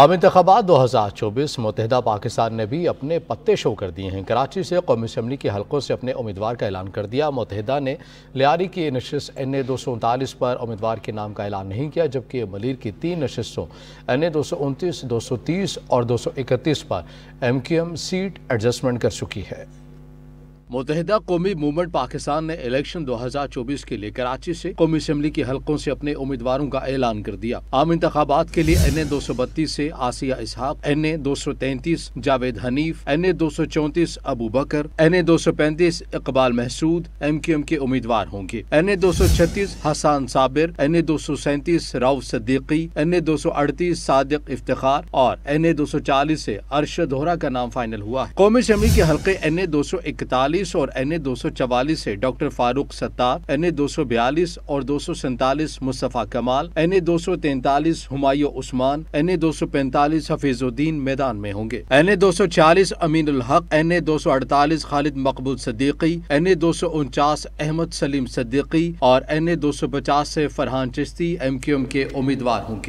आम इंतबात दो हज़ार चौबीस मुतहदा पाकिस्तान ने भी अपने पत्ते शो कर दिए हैं कराची से कौमी असम्बली के हलकों से अपने उम्मीदवार का ऐलान कर दिया मुतहदा ने लियारी की नशस्त एन ए दो सौ उनतालीस पर उम्मीदवार के नाम का ऐलान नहीं किया जबकि मलिर की तीन नशस्तों एन ए दो सौ उनतीस दो सौ तीस और दो सौ इकतीस पर M Q M seat adjustment कर चुकी है मुतहदा कौमी मूवमेंट पाकिस्तान ने इलेक्शन 2024 के लिए कराची से कौमी असम्बली के हलकों से अपने उम्मीदवारों का ऐलान कर दिया आम इंतबात के लिए एन ए दो सौ बत्तीस ऐसी आसिया इसहाक एन ए दो सौ तैतीस जावेद हनीफ एन ए दो सौ चौतीस अबू बकर एन ए दो सौ पैंतीस Iqbal Mehsud M Q M के उम्मीदवार होंगे एन ए दो सौ छत्तीस हसान साबिर एन ए दो सौ सैंतीस राउ सदीकी एन ए दो सौ अड़तीस सादक इफ्तार और एन ए दो सौ चालीस ऐसी अरशद होरा का नाम फाइनल हुआ है कौमी असम्बली के हल्के एन ए दो सौ इकतालीस बयालीस और एन ए दो सौ चवालीस ऐसी doctor Farooq Sattar N A दो सौ बयालीस और दो सौ सैतालीस मुस्तफ़ा कमाल एन ए दो सौ तैतालीस हमायू उस्मान एन ए दो सौ पैंतालीस हफीजुद्दीन मैदान में होंगे एन ए दो सौ चालीस अमीन उल हक एन ए दो सौ अड़तालीस खालिद मकबूल सदीकी एन ए दो सौ उनचास अहमद सलीम सदीकी और एन ए दो सौ पचास ऐसी Farhan Chishti M Q M के उम्मीदवार होंगे